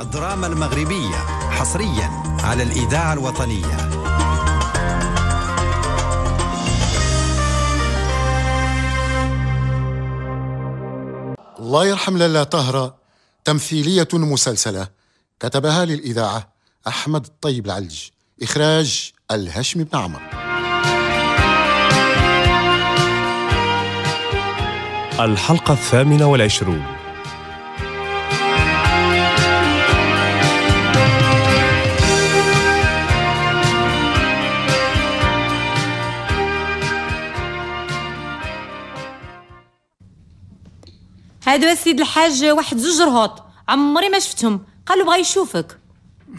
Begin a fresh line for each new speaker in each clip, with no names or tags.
الدراما المغربية حصريا على الإذاعة الوطنية
الله يرحم لالا طهرة تمثيلية مسلسلة كتبها للإذاعة أحمد الطيب العلج إخراج
الهشم بن عمر الحلقة الثامنة والعشرون
هادو السيد الحاج واحد زوج رهوط عمري ما شفتهم قالوا بغا يشوفك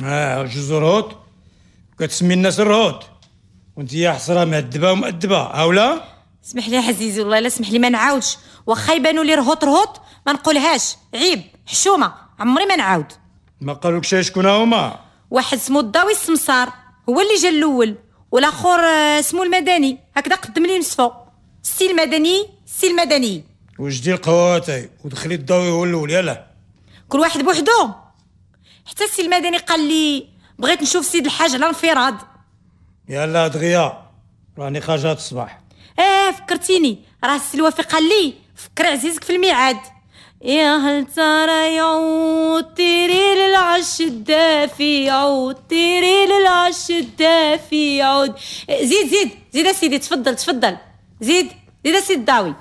اه جوج رهوط كتسمي الناس الرهوط وانت يا حسره مهدبه ومؤدبه هاولا
سمح لي عزيزي والله لا سمح لي ما نعاودش واخا يبانوا لي رهوط رهوط ما نقولهاش عيب حشومه عمري ما نعاود
ما قالوكش شكون هما
واحد سمو الضاوي السمسار هو اللي جا الاول والاخر آه، سمو المدني هكذا قدم لي نصفو السي المدني السي المدني
وجدي القواتي ودخلي الضوي هو الاول يلا
كل واحد بوحدو حتى السي المدني قال لي بغيت نشوف سيد الحاج على انفراد
يلا دغيا راني خارجه الصباح
ايه فكرتيني راه السي الوفي قال لي فكر عزيزك في الميعاد يا هل ترى يعود طيري للعش الدافي يعود طيري للعش الدافي يعود زيد زيد زيد اسيدي تفضل تفضل زيد زيد اسيدي الداوي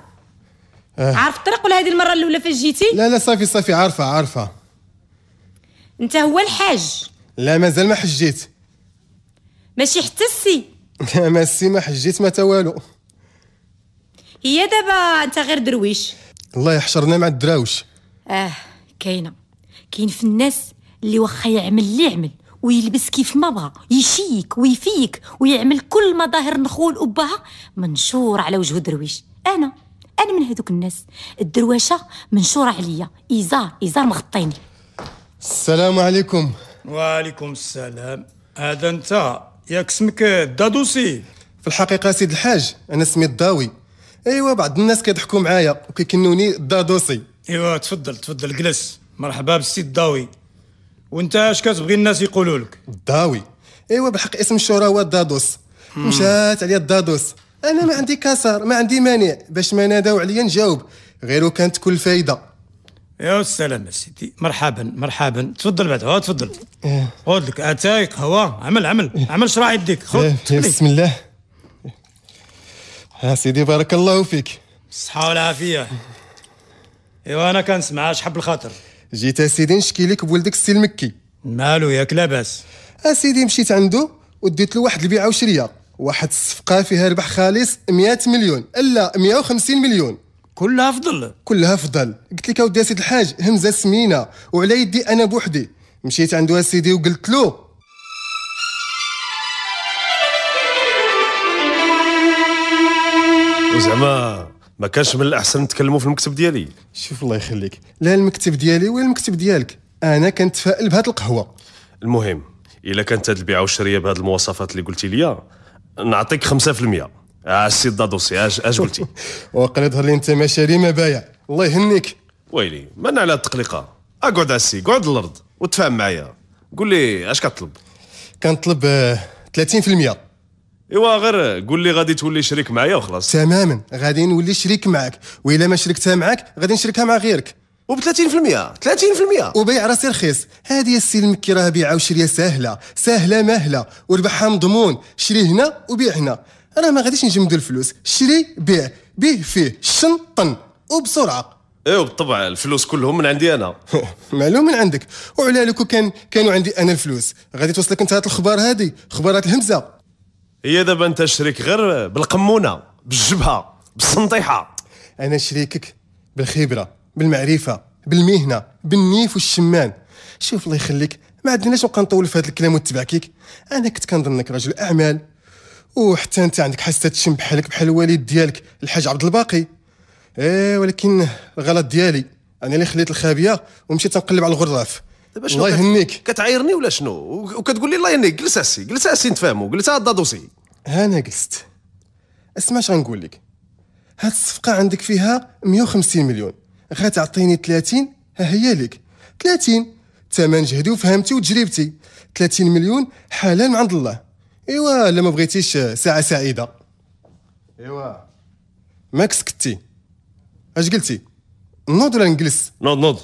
آه. عارف الطريق ولا هذه المره الاولى فاش جيتي
لا لا صافي صافي عارفه عارفه
انت هو الحاج
لا مازال ما حجيت
ماشي حتى السي
لا ما السي ما حجيت ما تا والو
هي دابا انت غير درويش
الله يحشرنا مع الدراوش
اه كاينه كاين في الناس اللي واخا يعمل اللي يعمل ويلبس كيف ما بغى يشيك ويفيك ويعمل كل مظاهر نخول وبها منشور على وجه درويش انا انا من هذوك الناس الدروشه منشوره عليا ايزار ايزار مغطيني
السلام عليكم
وعليكم السلام هذا انت ياك اسمك
دادوسي في الحقيقه سيد الحاج انا اسمي الضاوي ايوا بعض الناس كيضحكوا معايا وكيكنوني الدادوسي ايوا تفضل تفضل جلس مرحبا بالسيد الضاوي وانت اش كتبغي الناس يقولوا لك الضاوي ايوا بحق اسم الشهره هو الدادوس مشات عليا الدادوس انا ما عندي كسر ما عندي مانع باش ما ناداو عليا نجاوب غير كانت كل فايده
يا السلام سيدي مرحبا مرحبا تفضل بعد هو تفضل آه. خذ لك اتاي قهوه عمل عمل آه. عمل شراع يديك خذ آه، بسم
الله يا سيدي بارك الله فيك الصحة والعافية ايوا انا كنسمع حب الخاطر جيت اسيدي نشكي لك بولدك السي المكي مالو ياك لاباس اسيدي مشيت عنده وديت له واحد البيعه وشريه واحد الصفقه فيها ربح خالص 100 مليون الا 150 مليون كلها فضل كلها فضل قلت لك اودي سيد الحاج همزه سمينه وعلى يدي انا بوحدي مشيت عندو سيدي وقلت له
وزعما ما كانش من
الاحسن نتكلموا في المكتب ديالي شوف الله يخليك لا المكتب ديالي ولا المكتب ديالك انا كنتفائل بهاد القهوه
المهم الا كانت هاد البيعه والشريه بهاد المواصفات اللي قلتي ليا نعطيك 5% اه السي دادوسي اش قلتي
وقال يظهر لي انت مشاري ما بايع الله يهنيك
ويلي من على التقلقه اقعد عسي قعد الارض وتفاهم معايا قول لي اش كطلب؟
كنطلب 30% آه،
ايوا غير قول لي غادي تولي شريك معايا وخلاص
تماما غادي نولي شريك معاك والا ما شركتها معاك غادي نشركها مع غيرك وب 30% 30% وبيع راسي رخيص هذه السي المكي راه بيعه وشريه ساهله ساهله ماهله وربحها مضمون شري هنا وبيع هنا انا ما غاديش نجمد الفلوس شري بيع بيه فيه شنطن وبسرعه
ايوا بالطبع الفلوس كلهم من عندي انا
معلوم من عندك وعلى لو كان كانوا عندي انا الفلوس غادي توصلك انت هاد الخبار هادي خبارات الهمزه
هي دابا انت شريك غير بالقمونه بالجبهه بالسنطيحه
انا شريكك بالخبره بالمعرفه بالمهنه بالنيف والشمال شوف الله يخليك ما عندناش نبقى نطول في هذا الكلام وتبعكيك انا كنت كنظنك رجل اعمال وحتى انت عندك حاسه الشم بحالك بحال الوالد ديالك الحاج عبد الباقي ايه ولكن الغلط ديالي انا اللي خليت الخابيه ومشيت نقلب على الغراف دابا شنو الله يهنيك كتعايرني ولا شنو وكتقول لي الله يهنيك جلس اسي جلس اسي نتفاهموا جلس هاد دوسي انا جلست اسمع اش غنقول لك هاد الصفقه عندك فيها 150 مليون غتعطيني 30 ها هي لك 30 ثمن جهدي وفهمتي وتجربتي 30 مليون حلال من عند الله ايوا الا ما بغيتيش ساعه سعيده ايوا ماك سكتي اش قلتي نوض ولا نجلس نوض نوض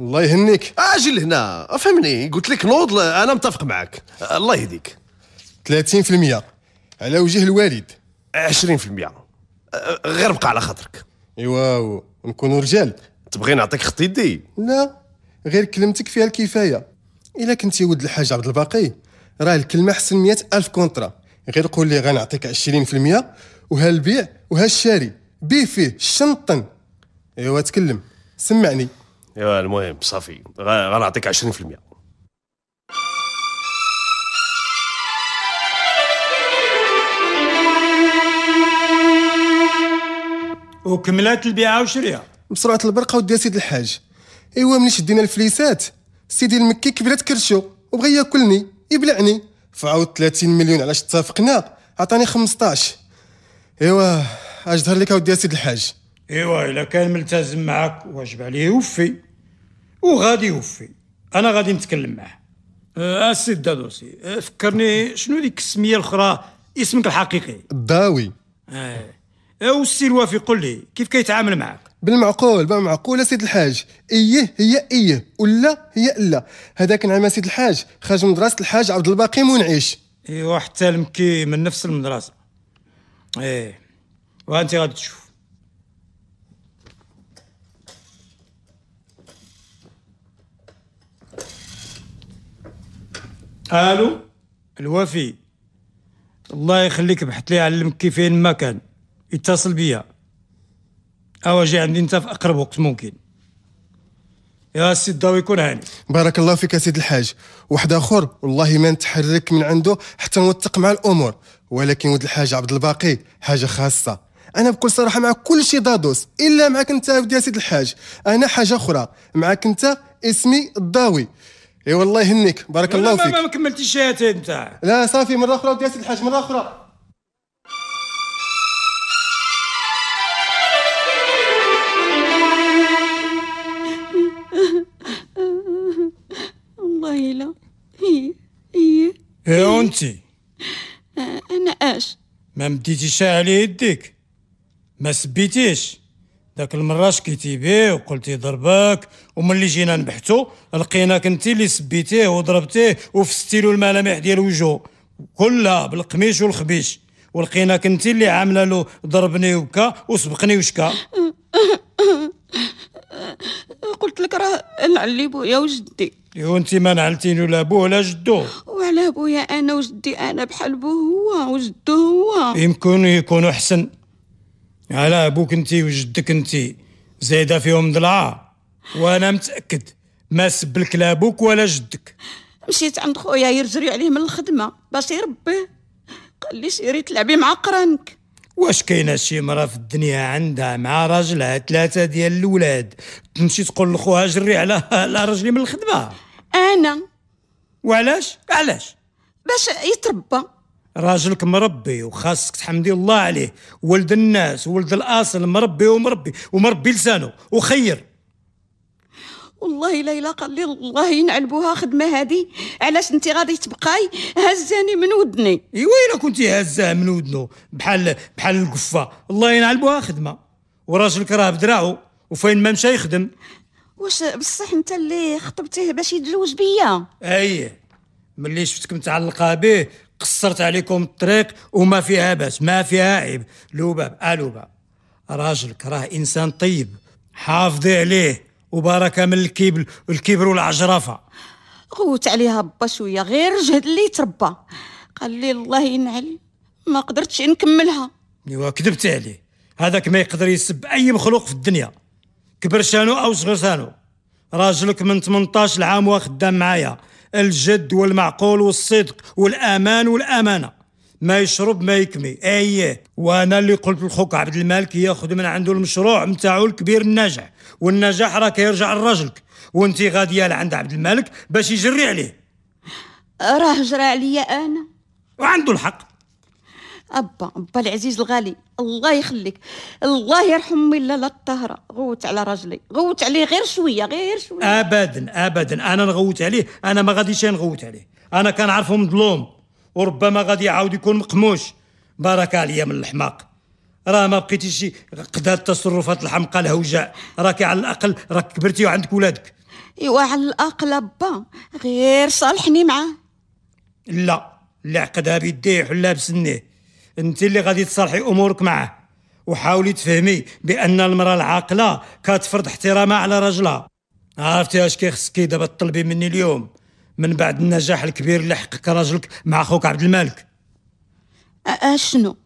الله يهنيك اجي لهنا فهمني قلت لك نوض انا متفق معك الله يهديك 30% على وجه الوالد 20% أه، غير بقى على خاطرك ايوا نكونوا رجال تبغي نعطيك خط يدي لا غير كلمتك فيها الكفايه الا كنتي ولد الحاج عبد الباقي راه الكلمه حسن مئة الف كونترا غير قول لي غنعطيك 20% وها البيع وها الشاري بيه فيه شنطن ايوا تكلم سمعني
ايوا المهم صافي غنعطيك 20%
وكملات البيعه وشريها بسرعه البرقه ودي سيد الحاج ايوا ملي شدينا الفليسات سيدي المكي كبرت كرشو وبغى ياكلني يبلعني فعاود 30 مليون علاش اتفقنا عطاني 15 ايوا اش ظهر لك اودي سيد الحاج ايوا الا كان ملتزم معك واجب عليه يوفي وغادي يوفي
انا غادي نتكلم معاه أه، السيد أه دادوسي أه فكرني شنو ديك السميه الاخرى اسمك الحقيقي الداوي آه. السي الوافي قل لي كيف كيتعامل
معك بالمعقول بالمعقول سيد الحاج ايه هي ايه ولا هي لا هذاك نعم سيد الحاج خرج من مدرسه الحاج عبد الباقي منعيش
ايوا حتى المكي من نفس المدرسه ايه وانت غادي تشوف الو الوفي الله يخليك بحث لي علمك كيفين ما كان يتصل بيا اجي عندي انت في اقرب وقت ممكن يا سي الضو يكون هاني
بارك الله فيك سيد الحاج واحد اخر والله ما نتحرك من عنده حتى نوثق مع الامور ولكن ولد الحاج عبد الباقي حاجه خاصه انا بكل صراحه مع كل شيء دادوس الا معك انت يا سيد الحاج انا حاجه اخرى معك انت اسمي الضاوي اي والله يهنيك بارك الله فيك
ما كملتيش انت
لا صافي مره اخرى يا سيد الحاج مره اخرى
انت أه،
انا اش
ما مديتيش على يديك ما سبيتيش داك المرة شكيتي بيه وقلتي ضربك وملي جينا نبحثو لقيناك انت اللي سبيتيه وضربتيه وفستي له الملامح ديال وجهه كلها بالقميش والخبيش ولقيناك انت اللي عامله له ضربني وبكى وسبقني وشكا
قلت لك راه نعلي بويا وجدي
وانت ما نعلتيني لا بوه ولا جدو أه،
على بويا انا وجدي انا بحال بو هو وجدو هو
يمكن يكونوا احسن على بوك انت وجدك انت زايده فيهم ضلعه وانا متاكد ما سبلك لا بوك ولا جدك
مشيت عند خويا يرجري عليه من الخدمه باش يربيه قال لي سيري تلعبي مع قرانك
واش كاينه شي مرا في الدنيا عندها مع راجلها ثلاثه ديال الولاد تمشي تقول لخوها جري على على رجلي من الخدمه
انا وعلاش علاش باش يتربى
راجلك مربي وخاصك تحمدي الله عليه ولد الناس ولد الاصل مربي ومربي ومربي لسانه وخير
والله لا الا قال لي الله ينعلبوها خدمه هادي علاش انت غادي تبقاي هزاني من ودني ايوا
الا كنتي هزاه من ودنو بحال بحال القفه الله ينعلبوها خدمه وراجلك راه بدراعو وفين ما مشى يخدم
واش بصح انت اللي خطبتيه باش يتزوج بيا اي
ملي شفتك متعلقه به قصرت عليكم الطريق وما فيها باس ما فيها عيب لوباب الوبا آه، راجلك راه انسان طيب حافظي عليه وباركه من الكبل الكبر والعجرفه
غوت عليها با شويه غير جهد اللي تربى قال لي الله ينعل ما قدرتش نكملها
ايوا كذبت عليه هذاك ما يقدر يسب اي مخلوق في الدنيا كبر شانو او صغير شانو راجلك من 18 عام وخدام معايا الجد والمعقول والصدق والامان والامانه ما يشرب ما يكمي ايه وانا اللي قلت لخوك عبد المالك ياخذ من عنده المشروع نتاعو الكبير الناجح والنجاح راه كيرجع لراجلك وانت غاديه لعند عبد الملك باش يجري عليه
راه جرى عليا انا وعنده الحق أبا أبا العزيز الغالي الله يخليك الله يرحم أمي لالا الطاهرة غوت على راجلي غوت عليه غير شوية غير شوية
أبدا أبدا أنا نغوت عليه أنا ما غاديش نغوت عليه أنا كنعرفو مظلوم وربما غادي يعاود يكون مقموش بارك عليا من الحماق راه ما بقيتيش قد التصرفات الحمقى الهوجاء راكي على الأقل راك كبرتي وعندك ولادك
إوا على الأقل أبا غير صالحني معاه
لا اللي عقدها بيديه وحلها بسنيه انت اللي غادي تصالحي امورك معه وحاولي تفهمي بان المراه العاقله كتفرض احترامها على راجلها عرفتي اش كيخصك دابا تطلبي مني اليوم من بعد النجاح الكبير اللي حقق راجلك مع خوك عبد الملك اشنو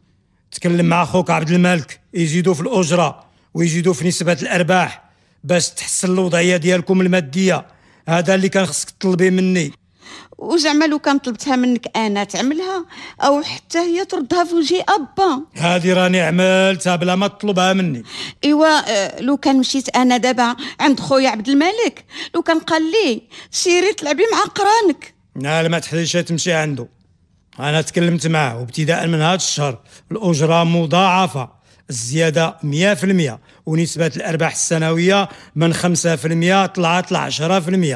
تكلم مع خوك عبد الملك يزيدوا في الاجره ويزيدوا في نسبه الارباح باش تحسن الوضعيه ديالكم الماديه هذا اللي كان خصك تطلبي مني
وزعما لو كان طلبتها منك انا تعملها او حتى هي تردها في وجهي ابا
هذه راني عملتها بلا ما تطلبها مني
ايوا آه، لو كان مشيت انا دابا عند خويا عبد الملك لو كان قال لي سيري تلعبي مع قرانك
لا ما تحتاجش تمشي عنده انا تكلمت معاه وابتداء من هذا الشهر الاجره مضاعفه الزياده 100% ونسبة الأرباح السنوية من 5% طلعت ل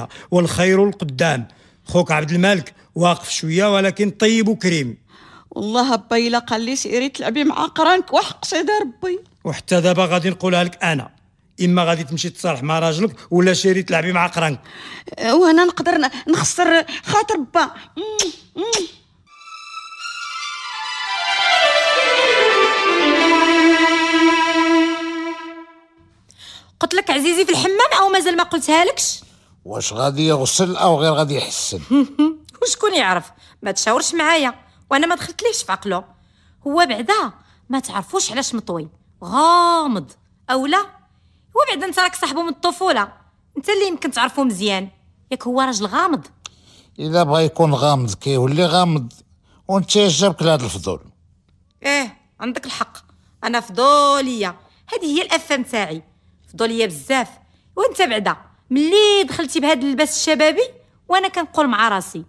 10% والخير القدام خوك عبد الملك واقف شويه ولكن طيب وكريم
والله با الا قال لي سيري تلعبي مع قرانك وحق سيدي ربي
وحتى دابا غادي نقولها لك انا اما غادي تمشي تصالح مع راجلك ولا شيري تلعبي مع قرانك
أه، وهنا نقدر نخسر خاطر با
قلت لك عزيزي في الحمام او مازال ما قلتها لكش
واش غادي يغسل او غير غادي يحسن
وشكون يعرف ما تشاورش معايا وانا ما دخلت ليش في عقله هو بعدا ما تعرفوش علاش مطوي غامض او لا هو بعدا انت راك صاحبه من الطفوله انت اللي يمكن تعرفو مزيان ياك هو راجل غامض
اذا بغى يكون غامض كيولي غامض وانت جابك لهذا الفضول
ايه عندك الحق انا فضوليه هذه هي الافه نتاعي فضوليه بزاف وانت بعدا ملي دخلتي بهذا اللباس الشبابي وانا كنقول مع راسي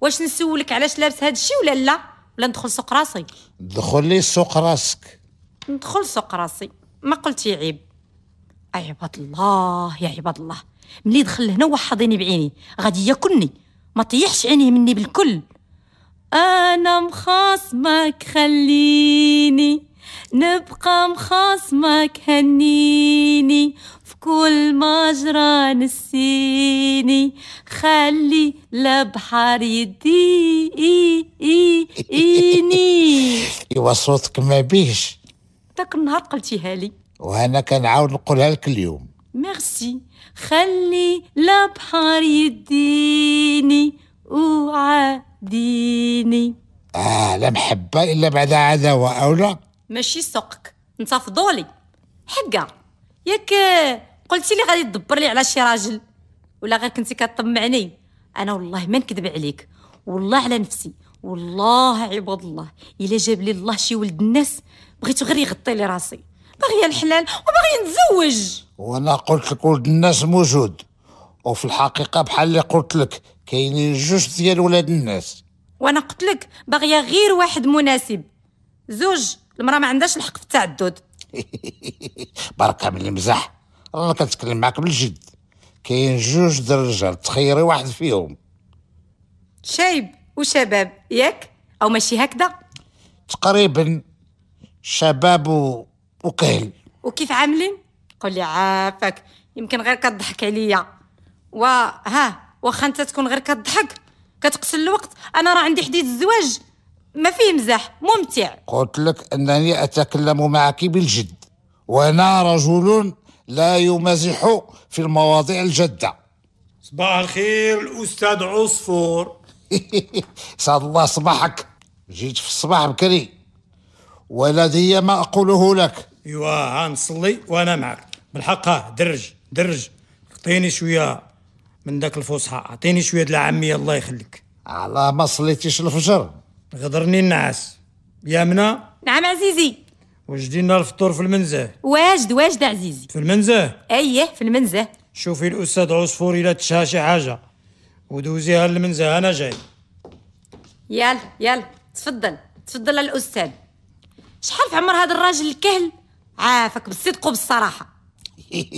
واش نسولك علاش لابس هذا الشيء ولا لا ولا ندخل سوق راسي
دخل لي سوق راسك
ندخل سوق راسي ما قلتي عيب عباد الله يا عباد الله ملي دخل هنا وحضيني بعيني غادي ياكلني ما طيحش عينيه مني بالكل انا مخاصمك خليني نبقى مخاصمك هنيني كل ما جرى نسيني خلي البحر يديني
ايوا صوتك ما بيش
ذاك النهار قلتيها لي
وانا كنعاود نقولها لك اليوم
ميرسي خلي البحر يديني وعاديني
اه لا محبه الا بعد عداوه او
ماشي سوقك نتفضولي حقا ياك قلتي لي غادي تدبر لي على شي راجل ولا غير كنتي كطمعني انا والله ما نكذب عليك والله على نفسي والله عباد الله الا جاب لي الله شي ولد الناس بغيت غير يغطي لي راسي باغيه الحلال وباغيه نتزوج
وانا قلت لك ولد الناس موجود وفي الحقيقه بحال اللي قلت لك كاينين جوج ديال ولاد الناس
وانا قلت لك باغيه غير واحد مناسب زوج المراه ما عندهاش الحق في التعدد
بركه من المزح انا كنتكلم معاك بالجد كاين جوج د الرجال تخيري واحد فيهم
شايب وشباب ياك او ماشي هكذا تقريبا شباب و... وكهل وكيف عاملين قولي عافاك يمكن غير كضحك عليا وها واخا انت تكون غير كضحك كتقتل الوقت انا راه عندي حديث الزواج ما فيه مزاح ممتع
قلت لك انني اتكلم معك بالجد وانا رجل لا يمازح في المواضيع الجاده صباح الخير الاستاذ عصفور سعد الله صباحك جيت في الصباح
بكري ولدي ما اقوله لك ايوا نصلي وانا معك بالحق ها درج درج اعطيني شويه من داك الفصحى اعطيني شويه د العاميه الله يخليك على ما صليتيش الفجر غدرني النعاس يا منى
نعم عزيزي
وجدي الفطور في المنزه
واجد واجد عزيزي في المنزه ايه في المنزه
شوفي الاستاذ عصفور الا تشها شي حاجه ودوزيها للمنزه انا جاي
يلا يلا تفضل تفضل الاستاذ شحال في عمر هذا الراجل الكهل عافك بالصدق وبالصراحه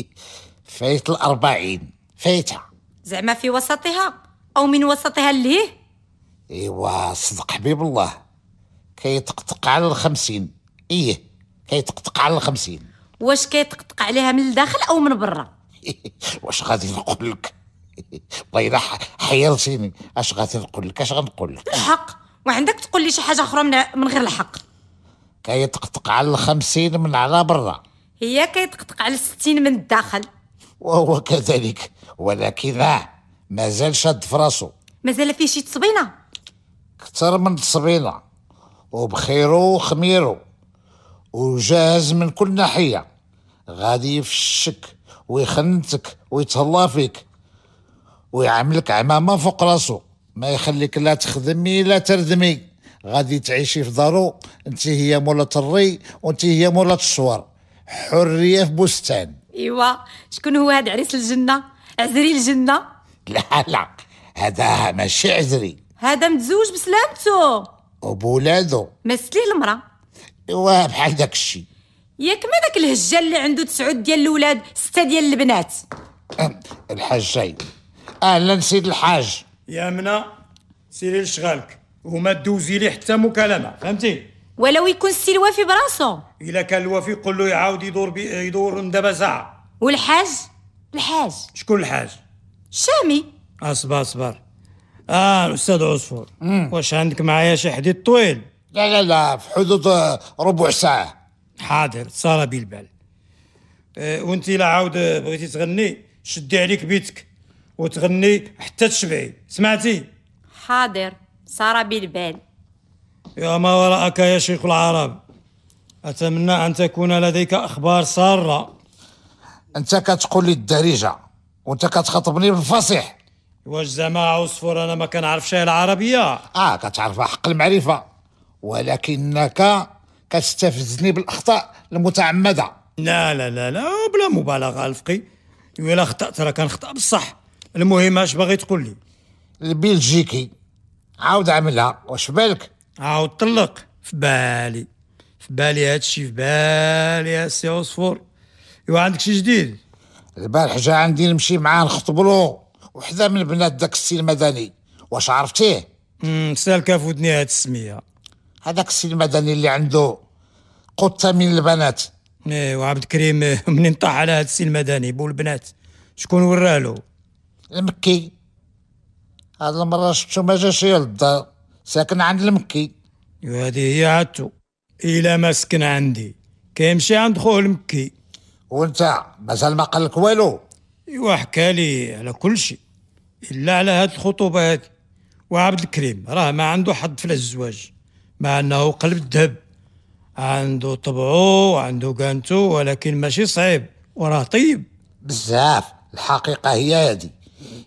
فايت الأربعين
فايتها زعما في وسطها أو من وسطها اللي
إيوا صدق حبيب الله كيتقطق على الخمسين إيه كيتقطق على الخمسين
واش كيتقطق عليها من الداخل او من برا
واش غادي نقول لك والله الا حيرتيني اش غادي نقول لك اش غنقول لك
الحق وعندك تقول لي شي حاجه اخرى من, من غير الحق
كيتقطق على الخمسين من على برا
هي كيتقطق على الستين من الداخل
وهو كذلك ولكن مازال شاد في راسو مازال فيه شي تصبينه كثر من تصبينه وبخيرو وخميرو وجاهز من كل ناحية غادي يفشك ويخنتك ويتهلا فيك ويعملك عمامة فوق راسو ما يخليك لا تخدمي لا تردمي غادي تعيشي في دارو انت هي مولة الري وانت هي مولة الصور حرية في بستان
ايوا شكون هو هاد عريس الجنة عزري الجنة
لا لا هذا ماشي عزري
هذا متزوج بسلامته
وبولادو
مسليه المرأة ايوا بحال داك الشيء ياك ما داك الهجه اللي عنده تسعود ديال الاولاد سته ديال البنات
الحاج جاي
اهلا سيد الحاج
يا منى سيري لشغالك وما دوزي لي حتى مكالمه فهمتي
ولو يكون السي الوافي براسو
الا كان الوافي قول له يعاود يدور بي يدور دابا ساعه
والحاج الحاج شكون
الحاج شامي اصبر اصبر اه الاستاذ عصفور واش عندك معايا شي حديد طويل لا لا لا في حدود آه، ربع ساعة حاضر صار بالبال أه وانت لا عاود آه، بغيتي تغني شدي عليك بيتك وتغني حتى تشبعي سمعتي
حاضر صار بالبال
يا ما وراءك يا شيخ العرب أتمنى أن تكون لديك أخبار سارة أنت كتقول لي الدارجة وأنت كتخاطبني بالفصيح واش زعما عصفور أنا ما كنعرفش العربية آه كتعرفها حق المعرفة ولكنك كتستفزني بالاخطاء المتعمده لا لا لا لا بلا مبالغه الفقي ولا اخطات راه كنخطا بصح المهم اش باغي تقول لي البلجيكي عاود عملها واش بالك عاود طلق في بالي في بالي هادشي في بالي سي عصفور ايوا
عندك شي جديد البارح جا عندي نمشي معاه له وحده من بنات داك السي المدني واش عرفتيه سالكه في ودني هاد السميه هذاك السي
المدني اللي عنده قطه من البنات ايه وعبد الكريم إيه، منين طاح على هذا السي المدني بو البنات شكون ورالو المكي هاد المره شفتو ما جاش للدار ساكن عند المكي وهذه هي عادتو الا ما سكن عندي كيمشي عند خوه المكي وانت مازال ما قالك والو ايوا حكى لي على كل شيء الا على هاد الخطوبه هادي وعبد الكريم راه ما عنده حد في الزواج مع أنه قلب الذهب عنده طبعه وعنده كانته ولكن ماشي صعيب وراه طيب بزاف الحقيقة هي هادي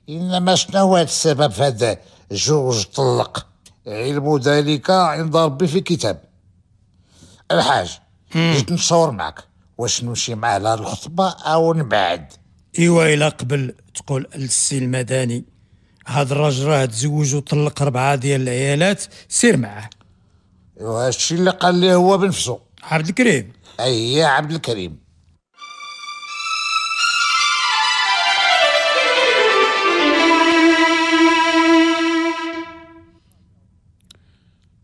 إنما شنو هو
السبب في هذا جورج طلق علم ذلك عند ربي في كتاب الحاج جيت نصور معك واش نمشي معاه لهاد الخطبة
أو نبعد إيوا إلا قبل تقول السي المدني هاد الراجل راه تزوج وطلق ربعة ديال العيالات سير معاه
أيوة، هادشي اللي قال ليه هو بنفسه عبد الكريم اي عبد الكريم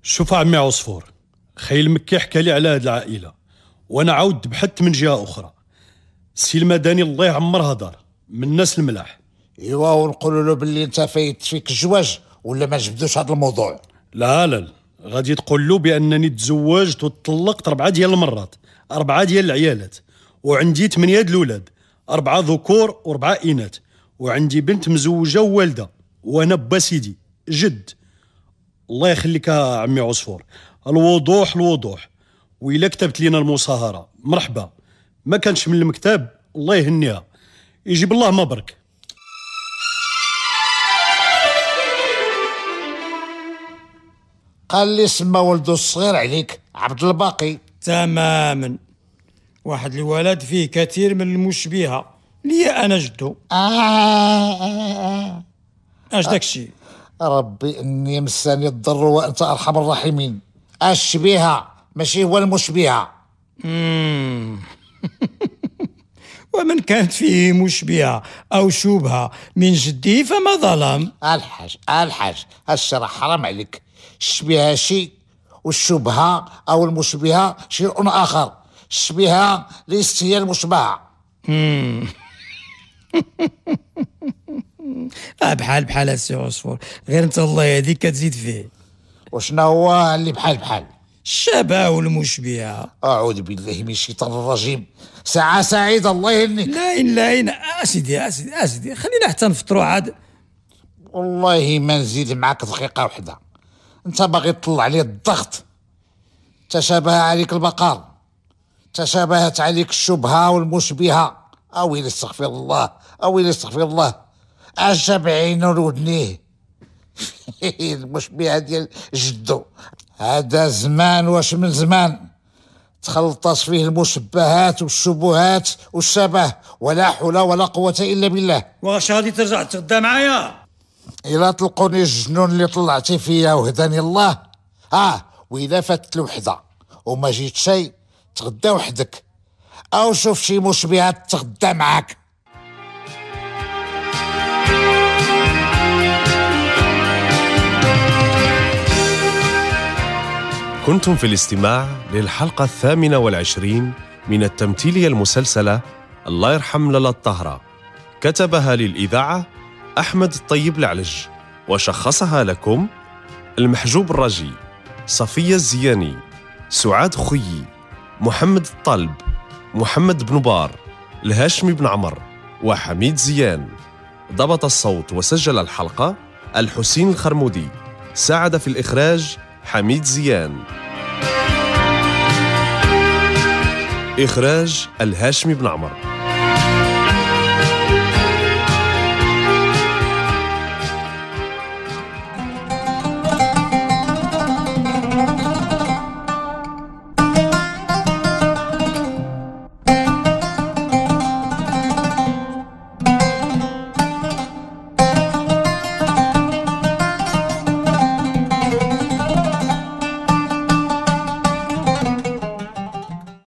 شوف عمي عصفور خيل مكي حكى لي على هاد العائله وانا عاود بحثت من جهه اخرى سي المداني الله يعمرها دار من الناس الملاح ايوا ونقولوا له باللي انت فايت فيك الزواج ولا ما جبدوش هذا الموضوع لا لا, لا. غادي تقول له بانني تزوجت وتطلقت اربعه ديال المرات اربعه ديال العيالات وعندي ثمانيه د الاولاد اربعه ذكور واربعه اناث وعندي بنت مزوجه ووالده وانا با سيدي جد الله يخليك عمي عصفور الوضوح الوضوح وإلا كتبت لينا المصاهره مرحبا ما كانش من المكتب الله يهنيها يجيب الله مبرك
قال لي سما ولده الصغير
عليك عبد الباقي تماما واحد الولد فيه كثير من المشبهه لي انا جدو
آه آه آه. اش داكشي ربي اني مساني الضر وانت ارحم الراحمين الشبيهه ماشي هو
المشبهه ومن كانت فيه مشبهة أو شبهة من جدي فما ظلم
الحاج الحاج الشرح حرام عليك شبه شيء والشبهة أو المشبهة شيء آخر الشبهة ليست هي المشبهة آه بحال بحال السي عصفور غير انت الله يهديك كتزيد فيه وشنو هو اللي بحال بحال
الشبه والمشبهة أعوذ بالله من الشيطان الرجيم ساعة
سعيدة الله
يهنيك لا إن لا إن أسيدي أسيدي أسيدي خلينا حتى نفطروا عاد
والله ما نزيد معاك دقيقة واحدة انت باغي تطلع عليه الضغط تشابه عليك البقر تشابهت عليك الشبهه والمشبهه اويلي استغفر الله اويلي استغفر الله عجب عينه لودنيه المشبهه ديال جدو هذا زمان واش من زمان تخلطت فيه المشبهات والشبهات والشبه ولا حول ولا قوة إلا بالله واش غادي ترجع تغدا معايا الا طلقوني الجنون اللي طلعتي فيا وهداني الله اه والا فاتت الوحده وما جيت شي تغدا وحدك او شوف شي مشبهه تغدا معاك
كنتم في الاستماع للحلقة الثامنة والعشرين من التمثيلية المسلسلة الله يرحم للا الطهرة كتبها للإذاعة أحمد الطيب العلج وشخصها لكم المحجوب الرجي صفية الزياني سعاد خيي محمد الطلب محمد بن بار الهاشمي بن عمر وحميد زيان ضبط الصوت وسجل الحلقة الحسين الخرمودي ساعد في الإخراج حميد زيان إخراج الهاشمي بن عمر